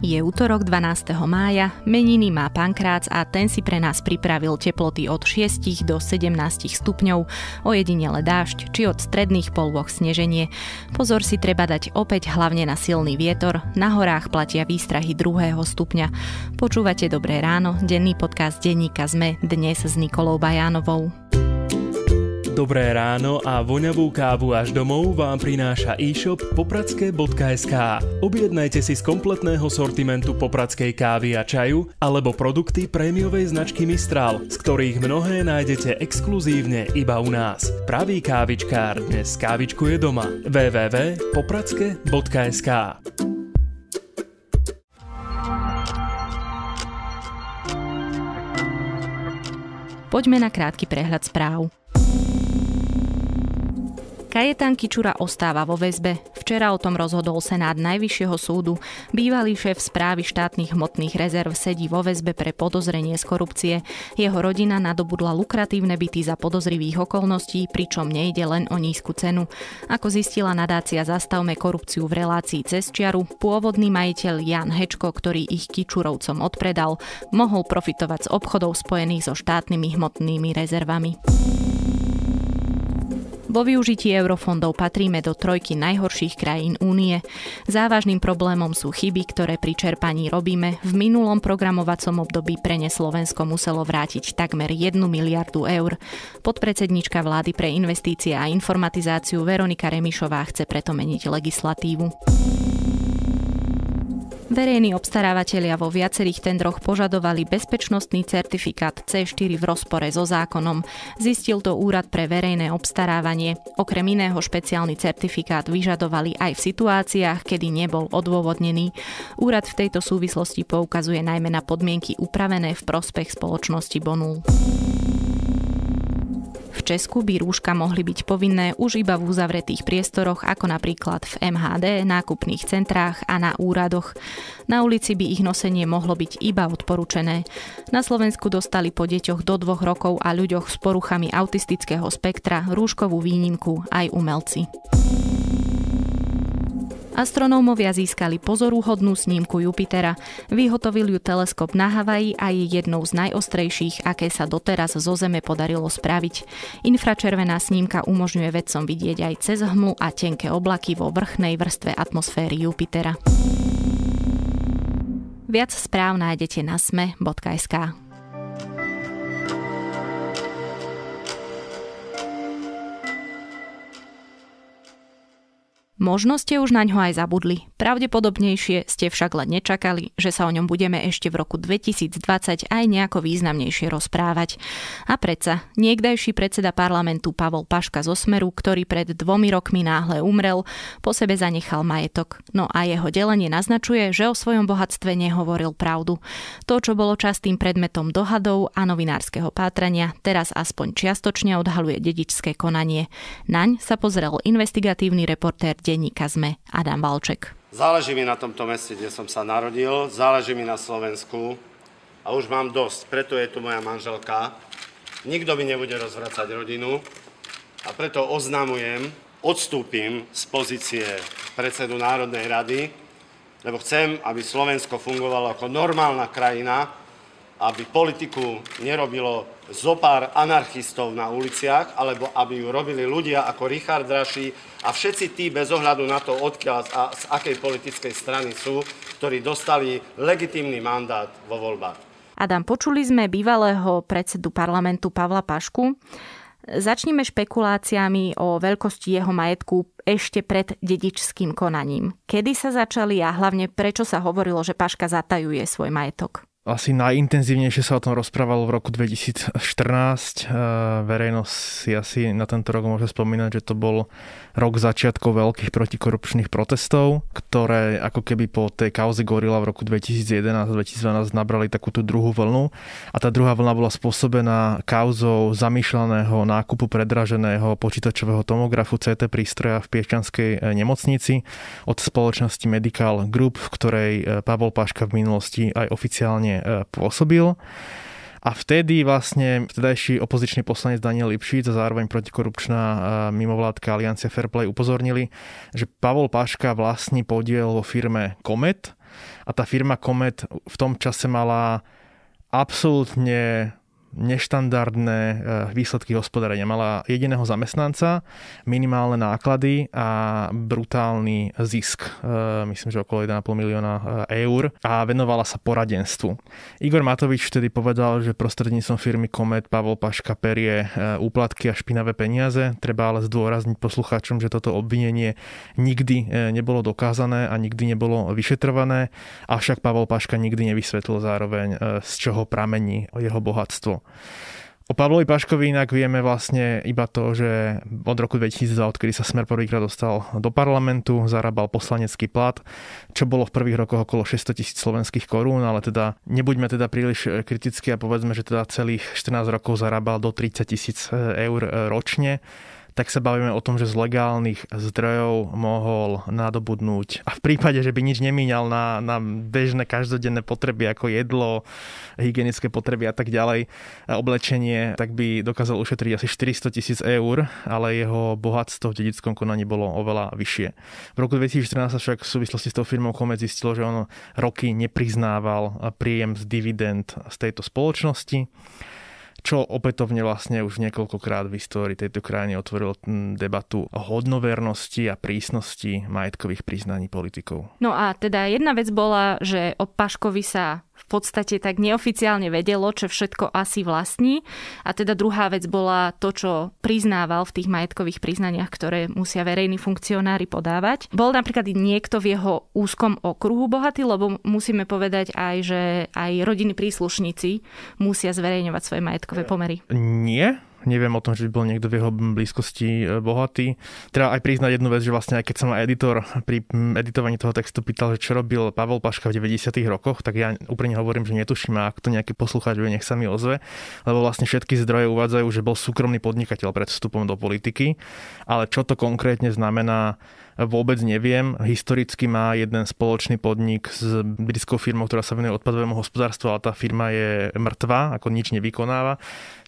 Je útorok 12. mája, meniny má pankrác a ten si pre nás pripravil teploty od 6 do 17 stupňov, ojedinele dážď či od stredných polvoch sneženie. Pozor si treba dať opäť hlavne na silný vietor, na horách platia výstrahy 2. stupňa. Počúvate Dobré ráno, denný podcast denníka ZME dnes s Nikolou Bajánovou. Dobré ráno a voňavú kávu až domov vám prináša e-shop popradske.sk. Objednajte si z kompletného sortimentu popradskej kávy a čaju alebo produkty prémiovej značky Mistral, z ktorých mnohé nájdete exkluzívne iba u nás. Pravý kávičkár dnes je doma. www.popradske.sk Poďme na krátky prehľad správ. Kajetan Kičura ostáva vo väzbe. Včera o tom rozhodol Senát Najvyššieho súdu. Bývalý šéf správy štátnych hmotných rezerv sedí vo väzbe pre podozrenie z korupcie. Jeho rodina nadobudla lukratívne byty za podozrivých okolností, pričom nejde len o nízku cenu. Ako zistila nadácia Zastavme korupciu v relácii cez čiaru, pôvodný majiteľ Jan Hečko, ktorý ich Kičurovcom odpredal, mohol profitovať z obchodov spojených so štátnymi hmotnými rezervami. Vo využití eurofondov patríme do trojky najhorších krajín únie. Závažným problémom sú chyby, ktoré pri čerpaní robíme. V minulom programovacom období pre ne Slovensko muselo vrátiť takmer 1 miliardu eur. Podpredsednička vlády pre investície a informatizáciu Veronika Remišová chce preto meniť legislatívu. Verejní obstarávateľia vo viacerých tendroch požadovali bezpečnostný certifikát C4 v rozpore so zákonom. Zistil to Úrad pre verejné obstarávanie. Okrem iného špeciálny certifikát vyžadovali aj v situáciách, kedy nebol odôvodnený. Úrad v tejto súvislosti poukazuje najmä na podmienky upravené v prospech spoločnosti Bonul. Česku by rúška mohli byť povinné už iba v uzavretých priestoroch, ako napríklad v MHD, nákupných centrách a na úradoch. Na ulici by ich nosenie mohlo byť iba odporúčené. Na Slovensku dostali po deťoch do dvoch rokov a ľuďoch s poruchami autistického spektra rúškovú výnimku aj umelci. Astronómovia získali pozoruhodnú snímku Jupitera. Vyhotovil ju teleskop na Havaji a je jednou z najostrejších, aké sa doteraz zo Zeme podarilo spraviť. Infračervená snímka umožňuje vedcom vidieť aj cez hmlu a tenké oblaky vo vrchnej vrstve atmosféry Jupitera. Viac správ nájdete na sme.sk. Možno ste už na ňo aj zabudli. Pravdepodobnejšie ste však len nečakali, že sa o ňom budeme ešte v roku 2020 aj nejako významnejšie rozprávať. A predsa, niekdajší predseda parlamentu Pavol Paška zo Smeru, ktorý pred dvomi rokmi náhle umrel, po sebe zanechal majetok. No a jeho delenie naznačuje, že o svojom bohatstve nehovoril pravdu. To, čo bolo častým predmetom dohadov a novinárskeho pátrania, teraz aspoň čiastočne odhaluje dedičské konanie. Naň sa pozrel investigatívny reportér denníka ZME Adam Valček. Záleží mi na tomto meste, kde som sa narodil, záleží mi na Slovensku a už mám dosť, preto je tu moja manželka. Nikto mi nebude rozvracať rodinu a preto oznamujem, odstúpim z pozície predsedu Národnej rady, lebo chcem, aby Slovensko fungovalo ako normálna krajina, aby politiku nerobilo zopár anarchistov na uliciach, alebo aby ju robili ľudia ako Richard Raši a všetci tí bez ohľadu na to, odkiaľ a z akej politickej strany sú, ktorí dostali legitímny mandát vo voľbách. Adam, počuli sme bývalého predsedu parlamentu Pavla Pašku. Začnime špekuláciami o veľkosti jeho majetku ešte pred dedičským konaním. Kedy sa začali a hlavne prečo sa hovorilo, že Paška zatajuje svoj majetok? asi najintenzívnejšie sa o tom rozprávalo v roku 2014. Eh, verejnosť si asi na tento rok môže spomínať, že to bol rok začiatkov veľkých protikorupčných protestov, ktoré ako keby po tej kauze Gorila v roku 2011-2012 nabrali takú tú druhú vlnu. A tá druhá vlna bola spôsobená kauzou zamýšľaného nákupu predraženého počítačového tomografu CT prístroja v Piešťanskej eh, nemocnici od spoločnosti Medical Group, v ktorej eh, Pavel Paška v minulosti aj oficiálne Eh, pôsobil. A vtedy vlastne vtedajší opozičný poslanec Daniel Lipšic a zároveň protikorupčná eh, mimovládka Aliancia Fairplay upozornili, že Pavol Paška vlastní podiel vo firme Komet a tá firma Komet v tom čase mala absolútne neštandardné eh, výsledky hospodárenia. Mala jediného zamestnanca, minimálne náklady a brutálny zisk, eh, myslím, že okolo 1,5 milióna eh, eur a venovala sa poradenstvu. Igor Matovič vtedy povedal, že prostredníctvom firmy Komet Pavol Paška perie úplatky a špinavé peniaze. Treba ale zdôrazniť poslucháčom, že toto obvinenie nikdy nebolo dokázané a nikdy nebolo vyšetrované, avšak Pavol Paška nikdy nevysvetlil zároveň, z čoho pramení jeho bohatstvo. O Pavlovi Paškovi inak vieme vlastne iba to, že od roku 2002, odkedy sa Smer prvýkrát dostal do parlamentu, zarábal poslanecký plat, čo bolo v prvých rokoch okolo 600 tisíc slovenských korún, ale teda nebuďme teda príliš e, kritickí a povedzme, že teda celých 14 rokov zarábal do 30 tisíc e, eur e, ročne tak sa bavíme o tom, že z legálnych zdrojov mohol nadobudnúť. A v prípade, že by nič nemíňal na, na bežné každodenné potreby ako jedlo, hygienické potreby a tak ďalej, a oblečenie, tak by dokázal ušetriť asi 400 tisíc eur, ale jeho bohatstvo v dedickom konaní bolo oveľa vyššie. V roku 2014 sa však v súvislosti s tou firmou Komet zistilo, že on roky nepriznával príjem z dividend z tejto spoločnosti čo opätovne vlastne už niekoľkokrát v histórii tejto krajiny otvorilo mm, debatu o hodnovernosti a prísnosti majetkových priznaní politikov. No a teda jedna vec bola, že o Paškovi sa v podstate tak neoficiálne vedelo, čo všetko asi vlastní. A teda druhá vec bola to, čo priznával v tých majetkových priznaniach, ktoré musia verejní funkcionári podávať. Bol napríklad niekto v jeho úzkom okruhu bohatý, lebo musíme povedať aj, že aj rodiny príslušníci musia zverejňovať svoje majetkové majetkové pomery? Nie, neviem o tom, že by bol niekto v jeho blízkosti e, bohatý. Treba aj priznať jednu vec, že vlastne aj keď sa editor pri editovaní toho textu pýtal, že čo robil Pavel Paška v 90. rokoch, tak ja úprimne hovorím, že netuším a ak to nejaký poslucháč vie, nech sa mi ozve, lebo vlastne všetky zdroje uvádzajú, že bol súkromný podnikateľ pred vstupom do politiky, ale čo to konkrétne znamená, vôbec neviem. Historicky má jeden spoločný podnik s britskou firmou, ktorá sa venuje odpadovému hospodárstvu, ale tá firma je mŕtva, ako nič nevykonáva.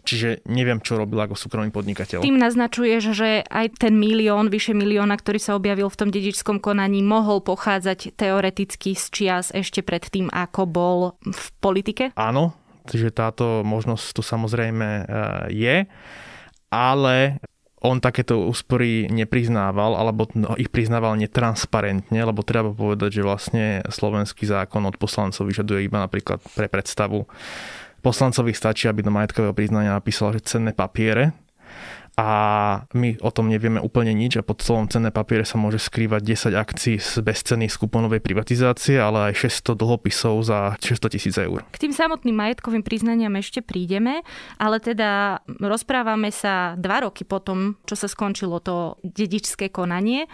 Čiže neviem, čo robil ako súkromný podnikateľ. Tým naznačuješ, že aj ten milión, vyše milióna, ktorý sa objavil v tom dedičskom konaní, mohol pochádzať teoreticky z čias ešte pred tým, ako bol v politike? Áno, čiže táto možnosť tu samozrejme e, je ale on takéto úspory nepriznával, alebo no, ich priznával netransparentne, lebo treba povedať, že vlastne slovenský zákon od poslancov vyžaduje iba napríklad pre predstavu. Poslancovi stačí, aby do majetkového priznania napísal, že cenné papiere, a my o tom nevieme úplne nič a pod slovom cenné papiere sa môže skrývať 10 akcií z bezcenej skuponovej privatizácie, ale aj 600 dlhopisov za 600 tisíc eur. K tým samotným majetkovým priznaniam ešte prídeme, ale teda rozprávame sa dva roky potom, čo sa skončilo to dedičské konanie.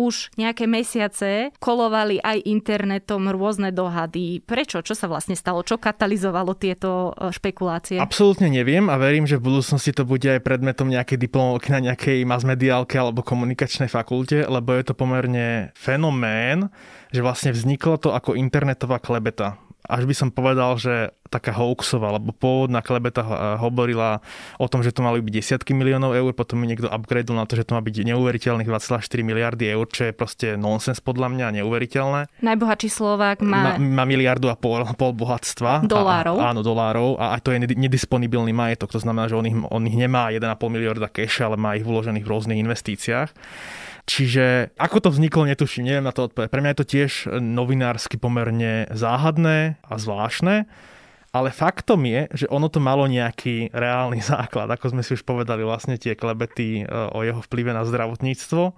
Už nejaké mesiace kolovali aj internetom rôzne dohady. Prečo? Čo sa vlastne stalo? Čo katalizovalo tieto e, špekulácie? Absolútne neviem a verím, že v budúcnosti to bude aj predmetom nejakej diplomovky na nejakej masmediálke alebo komunikačnej fakulte, lebo je to pomerne fenomén, že vlastne vzniklo to ako internetová klebeta až by som povedal, že taká hoaxová, lebo pôvodná klebeta eh, hovorila o tom, že to mali byť desiatky miliónov eur, potom mi niekto upgradil na to, že to má byť neuveriteľných 2,4 miliardy eur, čo je proste nonsens podľa mňa, neuveriteľné. Najbohatší Slovák má... má, má miliardu a pol, pol bohatstva. Dolárov. A, áno, dolárov a, aj to je nedisponibilný majetok, to znamená, že on ich, on ich nemá 1,5 miliarda cash, ale má ich vložených v rôznych investíciách. Čiže ako to vzniklo, netuším, neviem na to odpovedať. Pre mňa je to tiež e, novinársky pomerne záhadné a zvláštne, ale faktom je, že ono to malo nejaký reálny základ, ako sme si už povedali vlastne tie klebety e, o jeho vplyve na zdravotníctvo.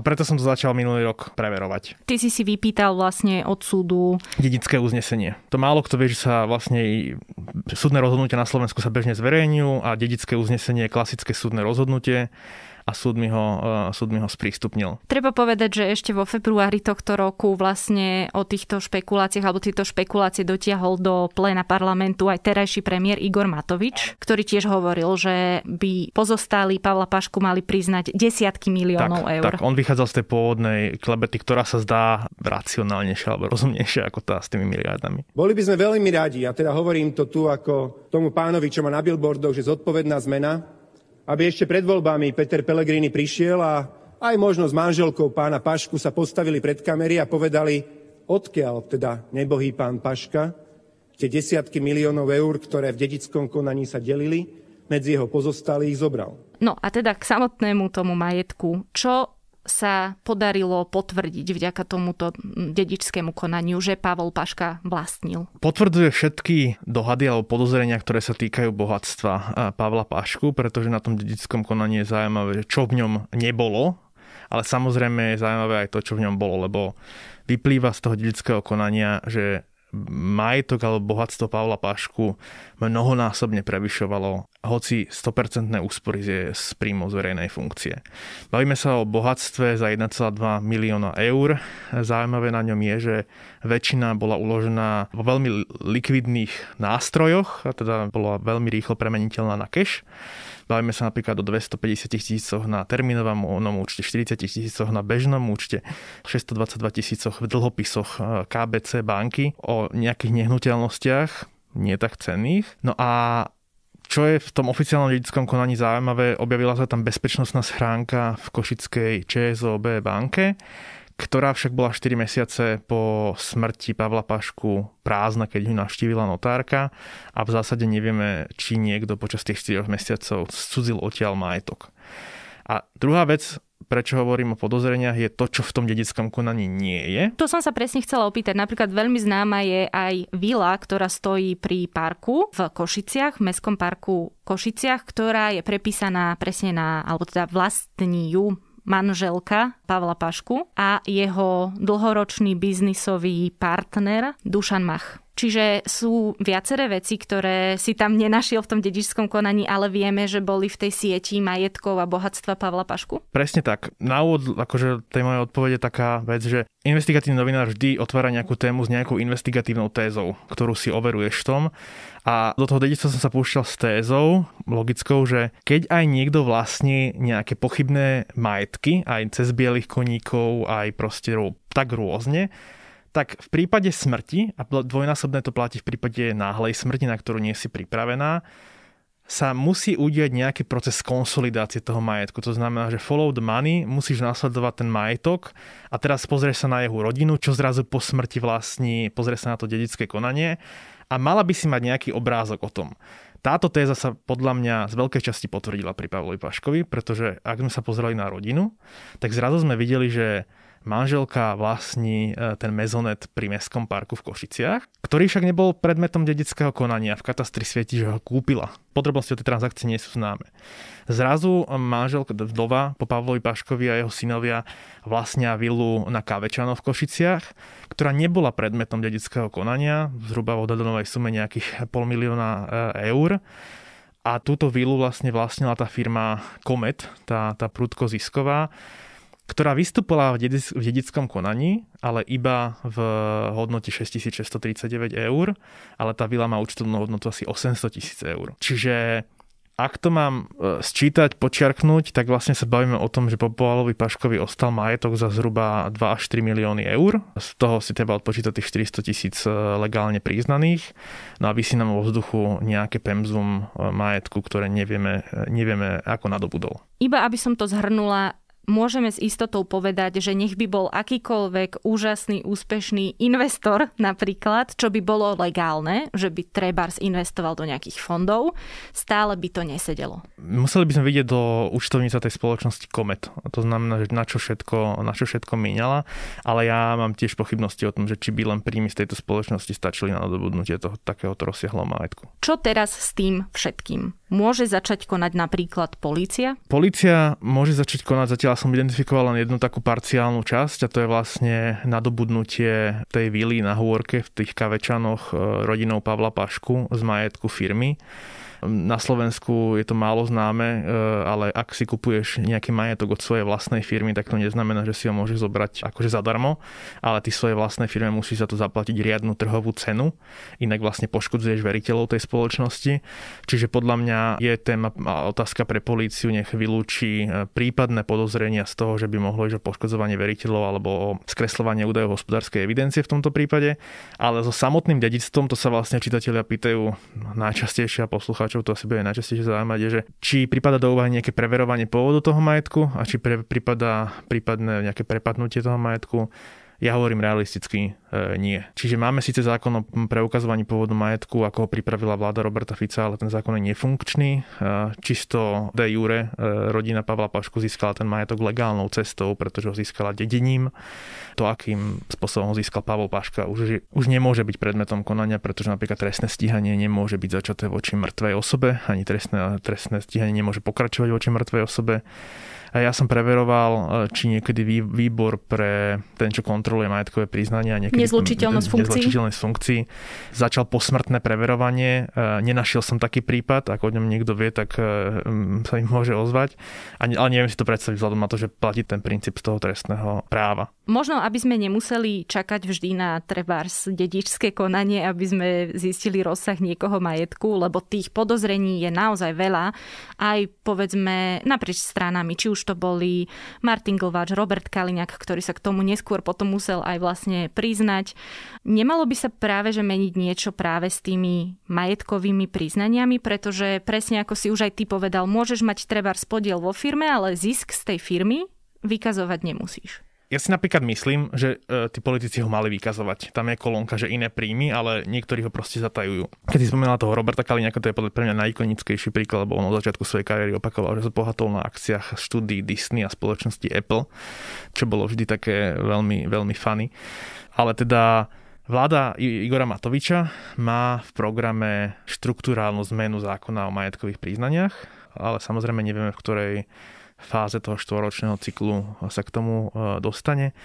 A preto som to začal minulý rok preverovať. Ty si si vypýtal vlastne od súdu... Dedické uznesenie. To málo kto vie, že sa vlastne súdne rozhodnutia na Slovensku sa bežne zverejňujú a dedické uznesenie je klasické súdne rozhodnutie a súd mi ho, e, súd mi ho sprístupnil. Treba povedať, že ešte vo februári tohto roku vlastne o týchto špekuláciách alebo tieto špekulácie dotiahol do pléna parlamentu aj terajší premiér Igor Matovič, ktorý tiež hovoril, že by pozostali Pavla Pašku mali priznať desiatky miliónov tak, eur. Tak, on vychádzal z tej pôvodnej klebety, ktorá sa zdá racionálnejšia alebo rozumnejšia ako tá s tými miliardami. Boli by sme veľmi radi, ja teda hovorím to tu ako tomu pánovi, čo má na billboardoch, že zodpovedná zmena aby ešte pred voľbami Peter Pellegrini prišiel a aj možno s manželkou pána Pašku sa postavili pred kamery a povedali, odkiaľ teda nebohý pán Paška, tie desiatky miliónov eur, ktoré v dedickom konaní sa delili, medzi jeho pozostalých zobral. No a teda k samotnému tomu majetku. Čo sa podarilo potvrdiť vďaka tomuto dedičskému konaniu, že Pavol Paška vlastnil. Potvrdzuje všetky dohady alebo podozrenia, ktoré sa týkajú bohatstva eh, Pavla Pašku, pretože na tom dedickom konaní je zaujímavé, čo v ňom nebolo, ale samozrejme je zaujímavé aj to, čo v ňom bolo, lebo vyplýva z toho dedického konania, že majetok alebo bohatstvo Pavla Pašku mnohonásobne prevyšovalo hoci 100% úspory je z príjmu z verejnej funkcie. Bavíme sa o bohatstve za 1,2 milióna eur. Zaujímavé na ňom je, že väčšina bola uložená vo veľmi likvidných nástrojoch, a teda bola veľmi rýchlo premeniteľná na cash. Bavíme sa napríklad o 250 tisícoch na termínovom účte, 40 tisícoch na bežnom účte, 622 tisícoch v dlhopisoch e, KBC banky, o nejakých nehnuteľnostiach, nie tak cenných. No a čo je v tom oficiálnom dedickom konaní zaujímavé, objavila sa tam bezpečnostná schránka v košickej ČSOB banke ktorá však bola 4 mesiace po smrti Pavla Pašku prázdna, keď ju navštívila notárka a v zásade nevieme, či niekto počas tých 4 mesiacov cudzil odtiaľ majetok. A druhá vec, prečo hovorím o podozreniach, je to, čo v tom dedickom konaní nie je. To som sa presne chcela opýtať. Napríklad veľmi známa je aj vila, ktorá stojí pri parku v Košiciach, v Mestskom parku Košiciach, ktorá je prepísaná presne na, alebo teda vlastní ju manželka Pavla Pašku a jeho dlhoročný biznisový partner Dušan Mach. Čiže sú viaceré veci, ktoré si tam nenašiel v tom dedičskom konaní, ale vieme, že boli v tej sieti majetkov a bohatstva Pavla Pašku? Presne tak. Na úvod akože tej mojej odpovede taká vec, že investigatívny novinár vždy otvára nejakú tému s nejakou investigatívnou tézou, ktorú si overuješ v tom. A do toho dedičstva som sa púšťal s tézou logickou, že keď aj niekto vlastní nejaké pochybné majetky, aj cez bielých koníkov, aj proste tak rôzne, tak v prípade smrti, a dvojnásobné to platí v prípade náhlej smrti, na ktorú nie si pripravená, sa musí udiať nejaký proces konsolidácie toho majetku. To znamená, že follow the money, musíš nasledovať ten majetok a teraz pozrieš sa na jeho rodinu, čo zrazu po smrti vlastní, pozrieš sa na to dedické konanie a mala by si mať nejaký obrázok o tom. Táto téza sa podľa mňa z veľkej časti potvrdila pri Pavlovi Paškovi, pretože ak sme sa pozreli na rodinu, tak zrazu sme videli, že Manželka vlastní e, ten mezonet pri Mestskom parku v Košiciach, ktorý však nebol predmetom dedického konania. V katastri svieti, že ho kúpila. Podrobnosti o tej transakcie nie sú známe. Zrazu manželka vdova po Pavlovi Paškovi a jeho synovia vlastnia vilu na Kavečanov v Košiciach, ktorá nebola predmetom dedického konania, zhruba v odhadovanej sume nejakých pol milióna e, eur. A túto vilu vlastne vlastnila tá firma Komet, tá, tá prúdko zisková ktorá vystúpila v, dedickom konaní, ale iba v hodnote 6639 eur, ale tá vila má účtovnú hodnotu asi 800 tisíc eur. Čiže ak to mám e, sčítať, počiarknúť, tak vlastne sa bavíme o tom, že Popovalovi Paškovi ostal majetok za zhruba 2 až 3 milióny eur. Z toho si treba odpočítať tých 400 tisíc e, legálne priznaných. No a si nám vo vzduchu nejaké pemzum e, majetku, ktoré nevieme, nevieme ako nadobudol. Iba aby som to zhrnula, môžeme s istotou povedať, že nech by bol akýkoľvek úžasný, úspešný investor napríklad, čo by bolo legálne, že by Trebars investoval do nejakých fondov, stále by to nesedelo. Museli by sme vidieť do účtovníca tej spoločnosti Komet. A to znamená, že na čo všetko, na čo všetko míňala, ale ja mám tiež pochybnosti o tom, že či by len príjmy z tejto spoločnosti stačili na nadobudnutie toho takéhoto rozsiahleho majetku. Čo teraz s tým všetkým? Môže začať konať napríklad policia? Polícia môže začať konať, zatiaľ som identifikoval len jednu takú parciálnu časť a to je vlastne nadobudnutie tej vily na Hôrke v tých Kavečanoch e, rodinou Pavla Pašku z majetku firmy. Na Slovensku je to málo známe, e, ale ak si kupuješ nejaký majetok od svojej vlastnej firmy, tak to neznamená, že si ho môžeš zobrať akože zadarmo, ale ty svojej vlastnej firme musíš za to zaplatiť riadnu trhovú cenu, inak vlastne poškodzuješ veriteľov tej spoločnosti. Čiže podľa mňa je téma a otázka pre políciu, nech vylúči e, prípadné podozrenia z toho, že by mohlo ísť o poškodzovanie veriteľov alebo o skreslovanie údajov hospodárskej evidencie v tomto prípade, ale so samotným dedictvom to sa vlastne čitatelia pýtajú najčastejšie a poslucháčov to asi bude najčastejšie zaujímať, je, že či prípada do úvahy nejaké preverovanie pôvodu toho majetku a či prípada prípadne nejaké prepadnutie toho majetku ja hovorím realisticky e, nie. Čiže máme síce zákon o preukazovaní pôvodu majetku, ako ho pripravila vláda Roberta Fica, ale ten zákon je nefunkčný. E, čisto de jure e, rodina Pavla Pašku získala ten majetok legálnou cestou, pretože ho získala dedením. To, akým spôsobom ho získal Pavol Paška, už, už nemôže byť predmetom konania, pretože napríklad trestné stíhanie nemôže byť začaté voči mŕtvej osobe, ani trestné, trestné stíhanie nemôže pokračovať voči mŕtvej osobe. Ja som preveroval, e, či niekedy výbor pre ten, čo kontroluje majetkové priznania, nezlučiteľnosť funkcií. Nezlučiteľnosť funkcií. Začal posmrtné preverovanie, e, nenašiel som taký prípad, ak o ňom niekto vie, tak e, sa im môže ozvať. Ale neviem si to predstaviť vzhľadom na to, že platí ten princíp z toho trestného práva. Možno, aby sme nemuseli čakať vždy na trebárs dedičské konanie, aby sme zistili rozsah niekoho majetku, lebo tých podozrení je naozaj veľa, aj povedzme naprieč stranami, či už už to boli Martin Glváč, Robert Kaliňák, ktorý sa k tomu neskôr potom musel aj vlastne priznať. Nemalo by sa práve že meniť niečo práve s tými majetkovými priznaniami, pretože presne ako si už aj ty povedal, môžeš mať treba spodiel vo firme, ale zisk z tej firmy vykazovať nemusíš. Ja si napríklad myslím, že e, tí politici ho mali vykazovať. Tam je kolónka, že iné príjmy, ale niektorí ho proste zatajujú. Keď si spomínala toho Roberta Kaliňaka, to je podľa pre mňa najikonickejší príklad, lebo on od začiatku svojej kariéry opakoval, že sa bohatol na akciách štúdií Disney a spoločnosti Apple, čo bolo vždy také veľmi, veľmi funny. Ale teda Vláda Igora Matoviča má v programe štruktúrálnu zmenu zákona o majetkových priznaniach, ale samozrejme nevieme, v ktorej fáze toho štvoročného cyklu sa k tomu e, dostane.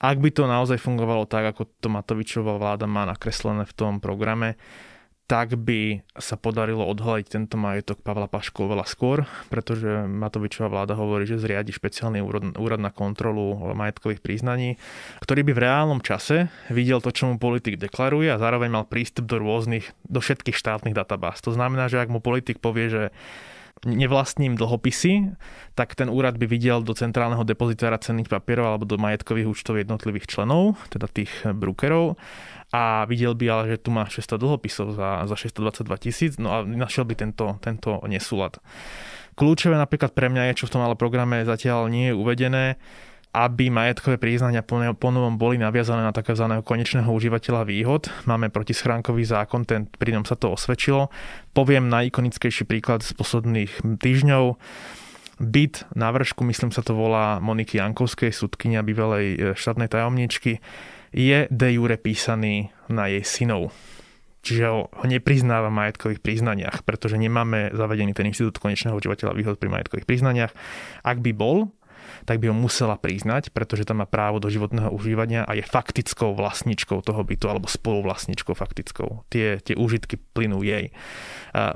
Ak by to naozaj fungovalo tak, ako to Matovičová vláda má nakreslené v tom programe, tak by sa podarilo odhaliť tento majetok Pavla Paškov veľa skôr, pretože Matovičová vláda hovorí, že zriadi špeciálny úrad, úrad na kontrolu majetkových priznaní, ktorý by v reálnom čase videl to, čo mu politik deklaruje a zároveň mal prístup do rôznych, do všetkých štátnych databáz. To znamená, že ak mu politik povie, že nevlastním dlhopisy, tak ten úrad by videl do centrálneho depozitára cenných papierov alebo do majetkových účtov jednotlivých členov, teda tých brokerov a videl by ale, že tu má 600 dlhopisov za, za 622 tisíc, no a našiel by tento, tento nesúlad. Kľúčové napríklad pre mňa je, čo v tom ale programe zatiaľ nie je uvedené, aby majetkové priznania po novom boli naviazané na tzv. konečného užívateľa výhod. Máme protischránkový zákon, ten, pri ňom sa to osvedčilo. Poviem najikonickejší príklad z posledných týždňov. Byt na vršku, myslím sa to volá Moniky Jankovskej, sudkynia bývalej e, štátnej tajomničky, je de jure písaný na jej synov. Čiže ho nepriznáva v majetkových priznaniach, pretože nemáme zavedený ten inštitút konečného užívateľa výhod pri majetkových priznaniach. Ak by bol, tak by ho musela priznať, pretože tam má právo do životného užívania a je faktickou vlastničkou toho bytu alebo spoluvlastničkou faktickou. Tie, tie úžitky plynú jej.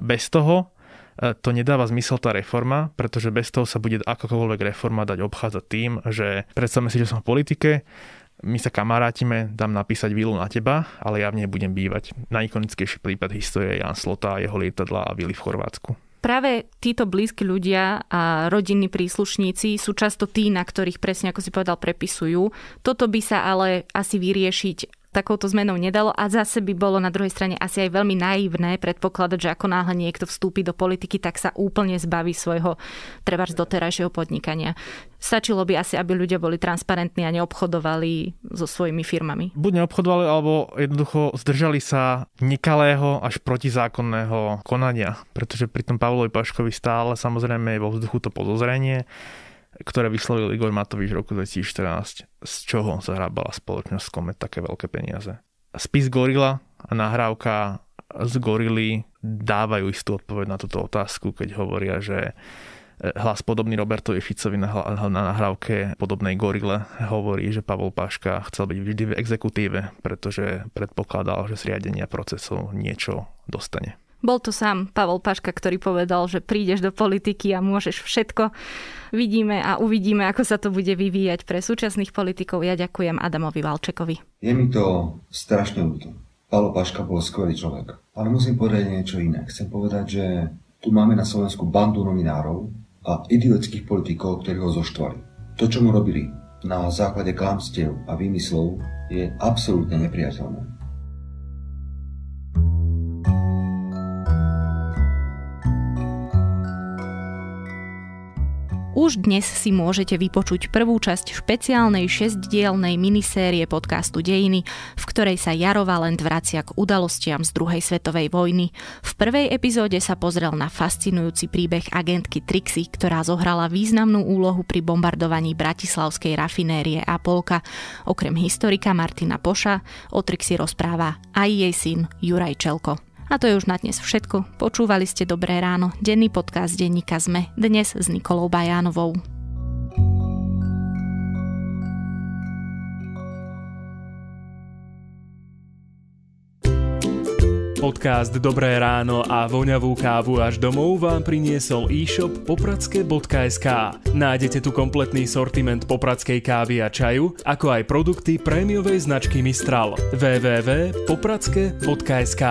Bez toho e, to nedáva zmysel tá reforma, pretože bez toho sa bude akákoľvek reforma dať obchádzať tým, že predstavme si, že som v politike, my sa kamarátime, dám napísať vilu na teba, ale ja v nej budem bývať. Najikonickejší prípad histórie je Jan Slota a jeho lietadla a vily v Chorvátsku práve títo blízki ľudia a rodinní príslušníci sú často tí, na ktorých presne, ako si povedal, prepisujú. Toto by sa ale asi vyriešiť takouto zmenou nedalo a zase by bolo na druhej strane asi aj veľmi naivné predpokladať, že ako náhle niekto vstúpi do politiky, tak sa úplne zbaví svojho treba z doterajšieho podnikania. Stačilo by asi, aby ľudia boli transparentní a neobchodovali so svojimi firmami. Buď neobchodovali, alebo jednoducho zdržali sa nekalého až protizákonného konania, pretože pri tom Pavlovi Paškovi stále samozrejme je vo vzduchu to podozrenie ktoré vyslovil Igor Matovič v roku 2014, z čoho sa hrábala spoločnosť Komet také veľké peniaze. Spis Gorila a nahrávka z Gorily dávajú istú odpoveď na túto otázku, keď hovoria, že e, hlas podobný Robertovi Ficovi na, na nahrávke podobnej gorile hovorí, že Pavol Paška chcel byť vždy v exekutíve, pretože predpokladal, že z riadenia procesov niečo dostane. Bol to sám Pavel Paška, ktorý povedal, že prídeš do politiky a môžeš všetko. Vidíme a uvidíme, ako sa to bude vyvíjať pre súčasných politikov. Ja ďakujem Adamovi Valčekovi. Je mi to strašne ľúto. Pavel Paška bol skvelý človek. Ale musím povedať niečo iné. Chcem povedať, že tu máme na Slovensku bandu novinárov a idiotických politikov, ktorí ho zoštvali. To, čo mu robili na základe klamstiev a výmyslov, je absolútne nepriateľné. Už dnes si môžete vypočuť prvú časť špeciálnej šestdielnej minisérie podcastu Dejiny, v ktorej sa Jaro Valent vracia k udalostiam z druhej svetovej vojny. V prvej epizóde sa pozrel na fascinujúci príbeh agentky Trixy, ktorá zohrala významnú úlohu pri bombardovaní bratislavskej rafinérie a polka. Okrem historika Martina Poša o Trixy rozpráva aj jej syn Juraj Čelko. A to je už na dnes všetko. Počúvali ste Dobré ráno, denný podcast denníka ZME, dnes s Nikolou Bajánovou. Podcast Dobré ráno a voňavú kávu až domov vám priniesol e-shop popradske.sk. Nájdete tu kompletný sortiment popradskej kávy a čaju, ako aj produkty prémiovej značky Mistral. www.popradske.sk